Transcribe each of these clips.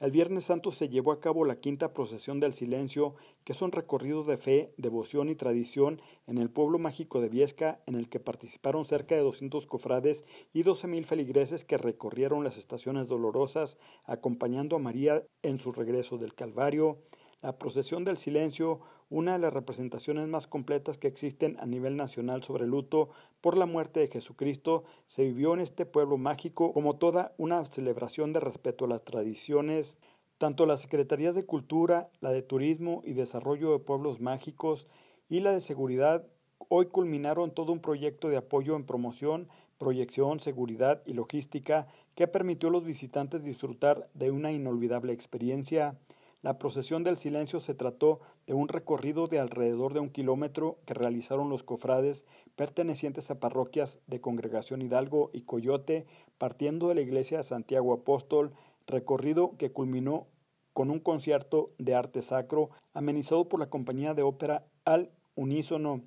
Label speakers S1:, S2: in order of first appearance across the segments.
S1: El Viernes Santo se llevó a cabo la quinta procesión del silencio, que es un recorrido de fe, devoción y tradición en el pueblo mágico de Viesca, en el que participaron cerca de 200 cofrades y 12.000 feligreses que recorrieron las estaciones dolorosas, acompañando a María en su regreso del Calvario, la procesión del silencio, una de las representaciones más completas que existen a nivel nacional sobre el luto por la muerte de Jesucristo, se vivió en este pueblo mágico como toda una celebración de respeto a las tradiciones. Tanto las Secretarías de Cultura, la de Turismo y Desarrollo de Pueblos Mágicos y la de Seguridad hoy culminaron todo un proyecto de apoyo en promoción, proyección, seguridad y logística que permitió a los visitantes disfrutar de una inolvidable experiencia. La procesión del silencio se trató de un recorrido de alrededor de un kilómetro que realizaron los cofrades pertenecientes a parroquias de Congregación Hidalgo y Coyote, partiendo de la iglesia de Santiago Apóstol, recorrido que culminó con un concierto de arte sacro amenizado por la compañía de ópera Al Unísono.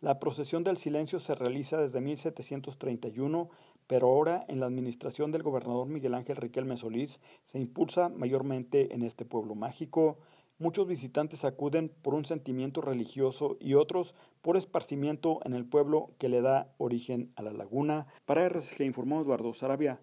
S1: La, procesión del silencio se realiza desde 1731 pero ahora en la administración del gobernador Miguel Ángel Riquelme Solís se impulsa mayormente en este pueblo mágico. Muchos visitantes acuden por un sentimiento religioso y otros por esparcimiento en el pueblo que le da origen a la laguna. Para RCG informó Eduardo Sarabia.